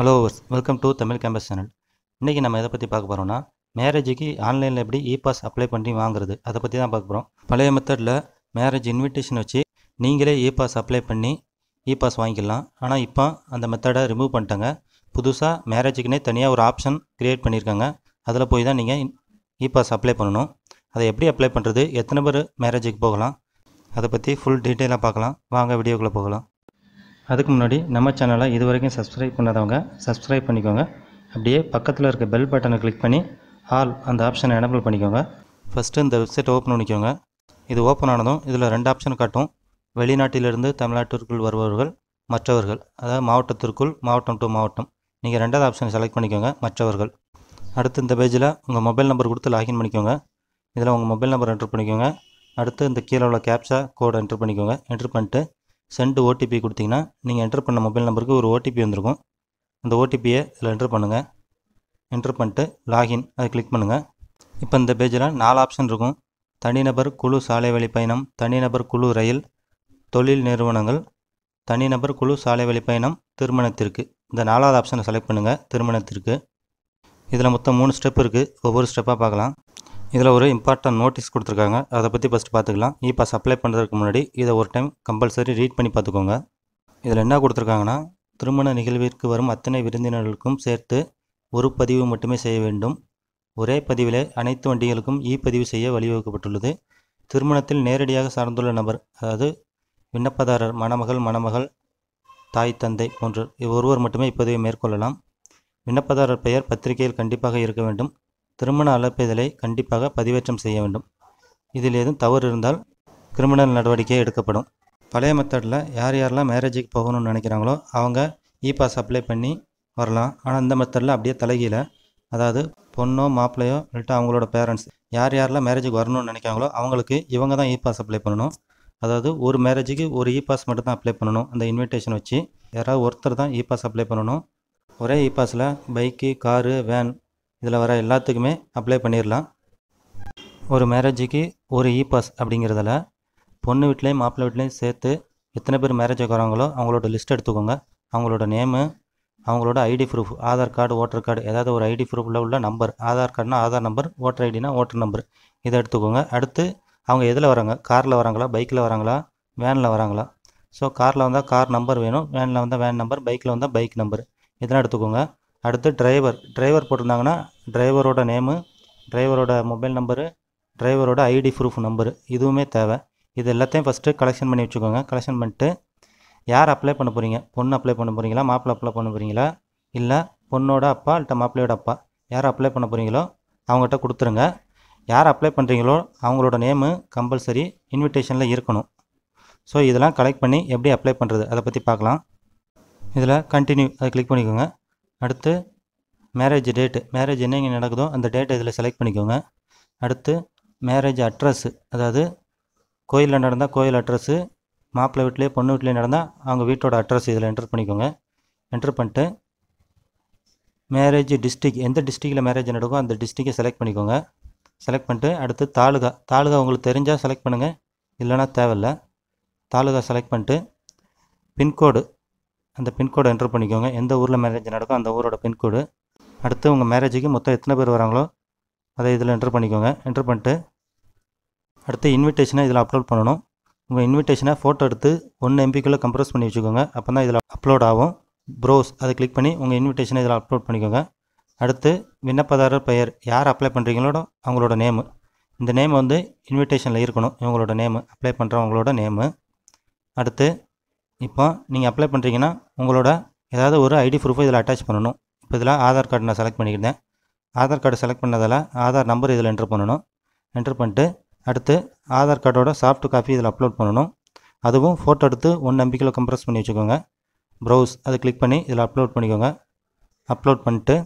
hello welcome to Tamil campus channel இன்றைக்கி நம்ம எதை பற்றி பார்க்க போகிறோம்னா மேரேஜுக்கு ஆன்லைனில் எப்படி இ பாஸ் அப்ளை பண்ணி வாங்குறது அதை பற்றி தான் பார்க்க போகிறோம் பழைய மெத்தடில் மேரேஜ் இன்விடேஷன் வச்சு நீங்களே இ பாஸ் அப்ளை பண்ணி இ பாஸ் வாங்கிக்கலாம் ஆனால் இப்போ அந்த மெத்தடை ரிமூவ் பண்ணிட்டாங்க புதுசாக மேரேஜுக்குனே தனியாக ஒரு ஆப்ஷன் க்ரியேட் பண்ணியிருக்காங்க அதில் போய் தான் நீங்கள் இ பாஸ் அப்ளை பண்ணணும் அதை எப்படி அப்ளை பண்ணுறது எத்தனை பேர் மேரேஜுக்கு போகலாம் அதை பற்றி ஃபுல் டீட்டெயிலாக பார்க்கலாம் வாங்க வீடியோக்குள்ளே போகலாம் அதுக்கு முன்னாடி நம்ம சேனலை இது வரைக்கும் சப்ஸ்கிரைப் பண்ணாதவங்க சப்ஸ்கிரைப் பண்ணிக்கோங்க அப்படியே பக்கத்தில் இருக்க பெல் பட்டனை கிளிக் பண்ணி ஆல் அந்த ஆப்ஷனை எனபிள் பண்ணிக்கோங்க ஃபஸ்ட்டு இந்த வெப்சைட் ஓப்பன் பண்ணிக்கோங்க இது ஓப்பன் ஆனதும் இதில் ரெண்டு ஆப்ஷன் காட்டும் வெளிநாட்டிலிருந்து தமிழ்நாட்டிற்குள் வருபவர்கள் மற்றவர்கள் அதாவது மாவட்டத்திற்குள் மாவட்டம் டு மாவட்டம் நீங்கள் ரெண்டாவது ஆப்ஷனை செலக்ட் பண்ணிக்கோங்க மற்றவர்கள் அடுத்து இந்த பேஜில் உங்கள் மொபைல் நம்பர் கொடுத்து லாகின் பண்ணிக்கோங்க இதில் உங்கள் மொபைல் நம்பர் என்ட்ரு பண்ணிக்கோங்க அடுத்து இந்த கீழே உள்ள கேப்ஸா கோடை என்ட்ரு பண்ணிக்கோங்க என்ட்ரு பண்ணிட்டு சென்ட் ஓடிபி கொடுத்தீங்கன்னா நீங்கள் என்டர் பண்ண மொபைல் நம்பருக்கு ஒரு ஓடிபி வந்திருக்கும் அந்த ஓடிபியை இதில் என்ட்ரு பண்ணுங்கள் என்ட்ரு பண்ணிட்டு லாகின் அதை கிளிக் பண்ணுங்கள் இப்போ இந்த பேஜில் நாலு ஆப்ஷன் இருக்கும் தனிநபர் குழு சாலை வழி பயணம் தனிநபர் குழு ரயில் தொழில் நிறுவனங்கள் தனிநபர் குழு சாலை வழி பயணம் திருமணத்திற்கு இந்த நாலாவது ஆப்ஷனை செலக்ட் பண்ணுங்கள் திருமணத்திற்கு இதில் மொத்தம் மூணு ஸ்டெப் இருக்குது ஒவ்வொரு ஸ்டெப்பாக பார்க்கலாம் இதில் ஒரு இம்பார்ட்டன்ட் நோட்டீஸ் கொடுத்துருக்காங்க அதை பற்றி ஃபஸ்ட் பார்த்துக்கலாம் இ பாஸ் அப்ளை பண்ணுறதுக்கு முன்னாடி இதை ஒரு டைம் கம்பல்சரி ரீட் பண்ணி பார்த்துக்கோங்க இதில் என்ன கொடுத்துருக்காங்கன்னா திருமண நிகழ்விற்கு வரும் அத்தனை விருந்தினர்களுக்கும் சேர்த்து ஒரு பதிவு மட்டுமே செய்ய வேண்டும் ஒரே பதிவிலே அனைத்து வண்டிகளுக்கும் இ பதிவு செய்ய வழிவகுக்கப்பட்டுள்ளது திருமணத்தில் நேரடியாக சார்ந்துள்ள நபர் அதாவது விண்ணப்பதாரர் மணமகள் மணமகள் தாய் தந்தை போன்ற ஒருவர் மட்டுமே இப்பதிவை மேற்கொள்ளலாம் விண்ணப்பதாரர் பெயர் பத்திரிகையில் கண்டிப்பாக இருக்க வேண்டும் திருமண அழைப்பிதழை கண்டிப்பாக பதிவேற்றம் செய்ய வேண்டும் இதில் ஏதும் தவறு இருந்தால் கிரிமினல் நடவடிக்கை எடுக்கப்படும் பழைய மெத்தடில் யார் யாரெல்லாம் மேரேஜுக்கு போகணும்னு நினைக்கிறாங்களோ அவங்க இ பாஸ் அப்ளை பண்ணி வரலாம் ஆனால் இந்த மெத்தடில் அப்படியே தலைகீழை அதாவது பொண்ணோ மாப்பிள்ளையோ இல்லைட்டா அவங்களோட பேரண்ட்ஸ் யார் யாரெல்லாம் மேரேஜுக்கு வரணும்னு நினைக்கிறாங்களோ அவங்களுக்கு இவங்க தான் இ பாஸ் அப்ளை பண்ணணும் அதாவது ஒரு மேரேஜுக்கு ஒரு இ பாஸ் மட்டும் தான் அப்ளை பண்ணணும் அந்த இன்விடேஷன் வச்சு யாராவது ஒருத்தர் தான் இ பாஸ் அப்ளை பண்ணணும் ஒரே இ பாஸில் பைக்கு காரு வேன் இதில் வர எல்லாத்துக்குமே அப்ளை பண்ணிடலாம் ஒரு மேரேஜுக்கு ஒரு இ பாஸ் அப்படிங்கிறதால பொண்ணு வீட்லேயும் மாப்பிள்ளை வீட்லேயும் சேர்த்து எத்தனை பேர் மேரேஜுக்கு வராங்களோ அவங்களோட லிஸ்ட் எடுத்துக்கோங்க அவங்களோட நேமு அவங்களோட ID proof Aadhaar card voter card ஏதாவது ஒரு ஐடி ப்ரூஃபில் உள்ள நம்பர் ஆதார் கார்டுனா ஆதார் நம்பர் ஓட்டர் ஐடினா ஓட்டர் நம்பர் இதை எடுத்துக்கோங்க அடுத்து அவங்க எதில் வராங்க காரில் வராங்களா பைக்கில் வராங்களா வேனில் வராங்களா ஸோ காரில் வந்தால் கார் நம்பர் வேணும் வேனில் வந்தால் வேன் நம்பர் பைக்கில் வந்தால் பைக் நம்பர் இதெல்லாம் எடுத்துக்கோங்க அடுத்து டிரைவர் டிரைவர் போட்டிருந்தாங்கன்னா டிரைவரோட நேமு டிரைவரோட மொபைல் நம்பரு டிரைவரோட ஐடி ப்ரூஃப் நம்பரு இதுவுமே தேவை இது எல்லாத்தையும் ஃபஸ்ட்டு கலெக்ஷன் பண்ணி வச்சுக்கோங்க கலெக்ஷன் பண்ணிட்டு யார் அப்ளை பண்ண போகிறீங்க பொண்ணு அப்ளை பண்ண போகிறீங்களா மாப்பிள்ளை அப்ளை பண்ண போகிறீங்களா இல்லை பொண்ணோட அப்பா இல்லை மாப்பிள்ளையோட அப்பா யார் அப்ளை பண்ண போகிறீங்களோ அவங்ககிட்ட கொடுத்துருங்க யார் அப்ளை பண்ணுறீங்களோ அவங்களோட நேமு கம்பல்சரி இன்விடேஷனில் இருக்கணும் ஸோ இதெல்லாம் கலெக்ட் பண்ணி எப்படி அப்ளை பண்ணுறது அதை பற்றி பார்க்கலாம் இதில் கண்டினியூ அதை கிளிக் பண்ணிக்கோங்க அடுத்து மேரேஜ் டேட்டு மேரேஜ் என்னைக்கு நடக்குதோ அந்த டேட்டை இதில் செலக்ட் பண்ணிக்கோங்க அடுத்து மேரேஜ் அட்ரஸ்ஸு அதாவது கோயிலில் நடந்தால் கோயில் அட்ரஸ்ஸு மாப்பிள்ளை வீட்லேயே பொண்ணு வீட்லேயே நடந்தால் அவங்க வீட்டோட அட்ரஸ் இதில் என்ட்ரு பண்ணிக்கோங்க என்ட்ரு பண்ணிட்டு மேரேஜ் டிஸ்ட்ரிக் எந்த டிஸ்ட்ரிக்டில் மேரேஜ் நடக்கும் அந்த டிஸ்ட்ரிக்கை செலக்ட் பண்ணிக்கோங்க செலக்ட் பண்ணிட்டு அடுத்து தாலுகா தாலுகா உங்களுக்கு தெரிஞ்சால் செலக்ட் பண்ணுங்கள் இல்லைனா தேவையில்ல தாலுகா செலக்ட் பண்ணிட்டு பின்கோடு அந்த பின்கோடு என்ட்ரு பண்ணிக்கோங்க எந்த ஊரில் மேரேஜ் நடக்கும் அந்த ஊரோட பின்கோடு அடுத்து உங்கள் மேரேஜுக்கு மொத்தம் எத்தனை பேர் வராங்களோ அதை இதில் என்ட்ரு பண்ணிக்கோங்க என்ட்ரு பண்ணிட்டு அடுத்து இன்விடேஷனை இதில் அப்லோட் பண்ணணும் உங்கள் இன்விடேஷனை ஃபோட்டோ எடுத்து ஒன்று எம்பிக்குள்ளே கம்ப்ரஸ் பண்ணி வச்சுக்கோங்க அப்போ தான் இதில் அப்லோட் ஆகும் ப்ரோஸ் அதை கிளிக் பண்ணி உங்கள் இன்விடேஷனை இதில் அப்லோட் பண்ணிக்கோங்க அடுத்து விண்ணப்பதாரர் பெயர் யார் அப்ளை பண்ணுறீங்களோட அவங்களோட நேமு இந்த நேம் வந்து இன்விடேஷனில் இருக்கணும் இவங்களோட நேமு அப்ளை பண்ணுறவங்களோட நேமு அடுத்து இப்போ நீங்கள் அப்ளை பண்ணுறீங்கன்னா உங்களோட ஏதாவது ஒரு ஐடி ப்ரூஃபை இதில் அட்டாச் பண்ணணும் இப்போ இதில் ஆதார் கார்டு நான் செலக்ட் பண்ணிக்கிட்டேன் ஆதார் கார்டு செலக்ட் பண்ணதில் ஆதார் நம்பர் இதில் என்ட்ரு பண்ணணும் என்ட்ரு பண்ணிட்டு அடுத்து ஆதார் கார்டோட சாஃப்ட் காப்பி இதில் அப்லோட் பண்ணணும் அதுவும் ஃபோட்டோ எடுத்து ஒன் நம்பிக்கையில் கம்ப்ரஸ் பண்ணி வச்சுக்கோங்க ப்ரௌஸ் அதை கிளிக் பண்ணி இதில் அப்லோட் பண்ணிக்கோங்க அப்லோட் பண்ணிட்டு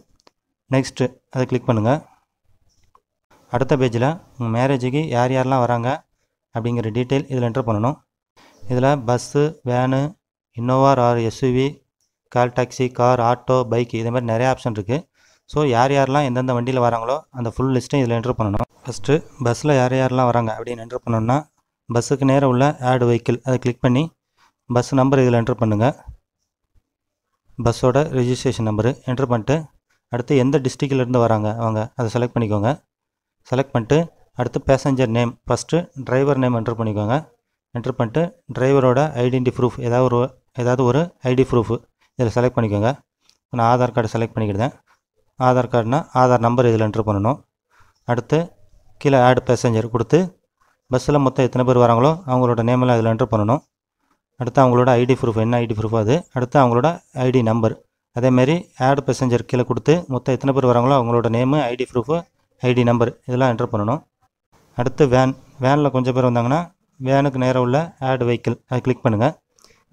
நெக்ஸ்ட்டு அதை கிளிக் பண்ணுங்கள் அடுத்த பேஜில் உங்கள் மேரேஜுக்கு யார் யாரெல்லாம் வராங்க அப்படிங்கிற டீட்டெயில் இதில் என்ட்ரு பண்ணணும் இதில் bus van Innova or SUV call taxi car auto bike இதே மாதிரி நிறைய ஆப்ஷன் இருக்குது ஸோ யார் யாரெல்லாம் எந்தெந்த வண்டியில் வராங்களோ அந்த ஃபுல் லிஸ்ட்டும் இதில் என்ட்ரு பண்ணணும் ஃபஸ்ட்டு பஸ்ஸில் யார் யாரெல்லாம் வராங்க அப்படின்னு என்ட்ரு பண்ணணும்னா பஸ்ஸுக்கு நேரம் உள்ள ஆட் வெஹிக்கிள் அதை கிளிக் பண்ணி பஸ் நம்பர் இதில் என்ட்ரு பண்ணுங்கள் பஸ்ஸோட ரிஜிஸ்ட்ரேஷன் நம்பரு என்ட்ரு பண்ணிட்டு அடுத்து எந்த டிஸ்ட்ரிக்ட்லேருந்து வராங்க அவங்க அதை செலக்ட் பண்ணிக்கோங்க செலக்ட் பண்ணிட்டு அடுத்து passenger name first driver name enter பண்ணிக்கோங்க என்ட்ரு பண்ணிட்டு டிரைவரோட ஐடென்டி ப்ரூஃப் ஏதாவது ஒரு ஏதாவது ஒரு ஐடி ப்ரூஃபு இதில் செலக்ட் பண்ணிக்கோங்க நான் ஆதார் கார்டு செலக்ட் பண்ணிக்கிட்டேன் ஆதார் கார்டுனால் ஆதார் நம்பர் இதில் என்ட்ரு பண்ணணும் அடுத்து கீழே ஆட் பேசஞ்சர் கொடுத்து பஸ்ஸில் மொத்தம் எத்தனை பேர் வராங்களோ அவங்களோட நேமெல்லாம் இதில் என்ட்ரு பண்ணணும் அடுத்து அவங்களோட ஐடி ப்ரூஃப் என்ன ஐடி ப்ரூஃப் அது அடுத்து அவங்களோட ஐடி நம்பர் அதேமாரி ஆட் பேசஞ்சர் கீழே கொடுத்து மொத்தம் எத்தனை பேர் வராங்களோ அவங்களோட name ID proof ID number இதெல்லாம் என்ட்ரு பண்ணணும் அடுத்து வேன் வேனில் கொஞ்சம் பேர் வந்தாங்கன்னா வேனுக்கு நேராக உள்ள ஆட் வெஹிக்கிள் அதை கிளிக் பண்ணுங்கள்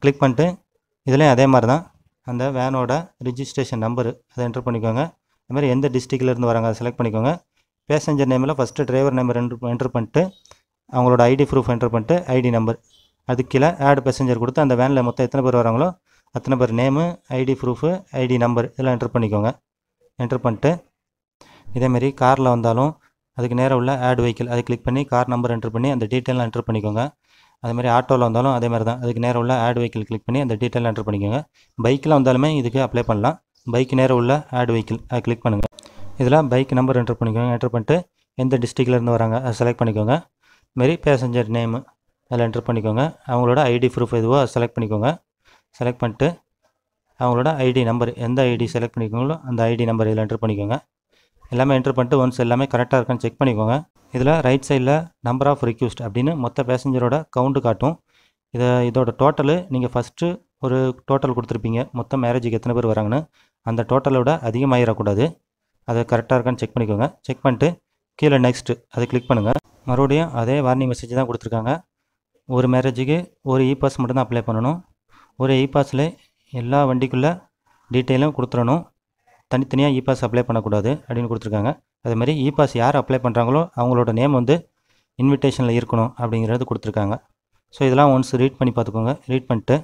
கிளிக் பண்ணிட்டு இதுலேயும் அதே மாதிரி தான் அந்த வேனோட ரிஜிஸ்ட்ரேஷன் நம்பரு அதை என்ட்ரு பண்ணிக்கோங்க அதுமாதிரி எந்த டிஸ்ட்ரிக்ட்லேருந்து வராங்க அதை செலக்ட் பண்ணிக்கோங்க பேசஞ்சர் நேமில் first driver number enter enter பண்ணிட்டு அவங்களோட ஐடி ப்ரூஃப் என்ட்ரு பண்ணிட்டு ஐடி நம்பர் அதுக்கு கீழே ஆட் பேசஞ்சர் கொடுத்து அந்த வேனில் மொத்தம் எத்தனை பேர் வராங்களோ அத்தனை பேர் name ID proof ID number இதெல்லாம் என்ட்ரு பண்ணிக்கோங்க என்ட்ரு பண்ணிட்டு இதேமாரி காரில் வந்தாலும் அதுக்கு நேராக உள்ள ஆட் வெஹிக்கிள் அதை கிளிக் பண்ணி கார் நம்பர் என்ட்ரு பண்ணி அந்த டீட்டெயிலாம் என்ட்ரு பண்ணிக்கோங்க அதே மாதிரி ஆட்டோவில் வந்தாலும் அதே மாதிரி தான் அதுக்கு நேரம் உள்ள ஆட் வெஹிக்கிள் கிளிக் பண்ணி அந்த டீட்டெயில் என்டர் பண்ணிக்கோங்க பைக்கில் வந்தாலுமே இதுக்கு அப்ளை பண்ணலாம் பைக் நேரம் உள்ள ஆட் வெஹிக்கிள் அதை கிளிக் பண்ணுங்கள் இதில் பைக் நம்பர் என்டர் பண்ணிக்கோங்க என்டர் பண்ணிட்டு எந்த டிஸ்ட்ரிக்ட்லேருந்து வராங்க அதை செலக்ட் பண்ணிக்கோங்க மாரி பேசஞ்சர் நேமு அதில் என்டர் பண்ணிக்கோங்க அவங்களோட ஐடி ப்ரூஃப் எதுவோ அதை செலக்ட் பண்ணிக்கோங்க செலக்ட் பண்ணிட்டு அவங்களோட ஐடி நம்பர் எந்த ஐடி செலக்ட் பண்ணிக்கோங்களோ அந்த ஐடி நம்பர் இதில் என்டர் பண்ணிக்கோங்க எல்லாமே என்டர் பண்ணிட்டு ஒன்ஸ் எல்லாமே கரெக்டாக இருக்கான்னு செக் பண்ணிக்கோங்க இதில் ரைட் சைடில் நம்பர் ஆஃப் ரிக்யூஸ்ட் அப்படின்னு மொத்த பேசஞ்சரோட கவுண்ட்டு காட்டும் இதை இதோட டோட்டலு நீங்கள் ஃபஸ்ட்டு ஒரு டோட்டல் கொடுத்துருப்பீங்க மொத்த மேரேஜுக்கு எத்தனை பேர் வராங்கன்னு அந்த டோட்டலோட அதிகமாகிடக்கூடாது அதை கரெக்டாக இருக்கான்னு செக் பண்ணிக்கோங்க செக் பண்ணிட்டு கீழே நெக்ஸ்ட்டு அதை கிளிக் பண்ணுங்கள் மறுபடியும் அதே வார்னிங் மெசேஜ் தான் கொடுத்துருக்காங்க ஒரு மேரேஜுக்கு ஒரு இ பாஸ் மட்டும்தான் அப்ளை பண்ணணும் ஒரு இ பாஸில் எல்லா வண்டிக்குள்ளே டீட்டெயிலும் கொடுத்துடணும் தனித்தனியாக இ பாஸ் அப்ளை பண்ணக்கூடாது அப்படின்னு கொடுத்துருக்காங்க அதே மாதிரி இ பாஸ் யார் அப்ளை பண்ணுறாங்களோ அவங்களோட நேம் வந்து இன்விடேஷனில் இருக்கணும் அப்படிங்கிறது கொடுத்துருக்காங்க ஸோ இதெல்லாம் ஒன்ஸ் ரீட் பண்ணி பார்த்துக்கோங்க ரீட் பண்ணிட்டு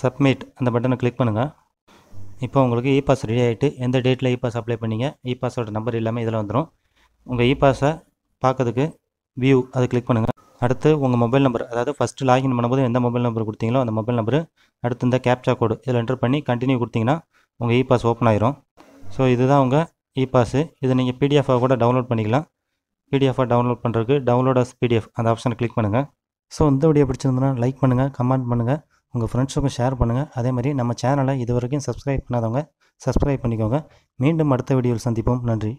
சப்மிட் அந்த பட்டனை கிளிக் பண்ணுங்கள் இப்போ உங்களுக்கு இ பாஸ் ரெடி ஆகிட்டு எந்த டேட்டில் இ பாஸ் அப்ளை பண்ணிங்க இ பாஸோட நம்பர் இல்லாமல் இதில் வந்துடும் உங்கள் இ பாஸை பார்க்கறதுக்கு வியூ அதை கிளிக் பண்ணுங்கள் அடுத்து உங்கள் மொபைல் நம்பர் அதாவது ஃபஸ்ட்டு லாகின் பண்ணும்போது எந்த மொபைல் நம்பர் கொடுத்தீங்களோ அந்த மொபைல் நம்பரு அடுத்து இந்த கேப்சா கோடு இதில் என்டர் பண்ணி கண்டினியூ கொடுத்தீங்கன்னா உங்கள் இ பாஸ் ஓப்பன் ஆயிரும் ஸோ இதுதான் உங்கள் இ பாஸு இதை நீங்கள் பிடிஎஃபாக கூட டவுன்லோட் பண்ணிக்கலாம் பிடிஎஃபாக டவுன்லோட் பண்ணுறதுக்கு டவுன்லோட் அஸ் பிடிஎஃப் அந்த ஆப்ஷனை கிளிக் பண்ணுங்கள் ஸோ இந்த வீடியோ பிடிச்சிருந்தனா லைக் பண்ணுங்கள் கமெண்ட் பண்ணுங்கள் உங்கள் ஃப்ரெண்ட்ஸுக்கும் ஷேர் பண்ணுங்கள் அதே மாதிரி நம்ம சேனலை இது வரைக்கும் சப்ஸ்கிரைப் பண்ணாதவங்க சப்ஸ்கிரைப் பண்ணிக்கோங்க மீண்டும் அடுத்த வீடியோவில் சந்திப்போம் நன்றி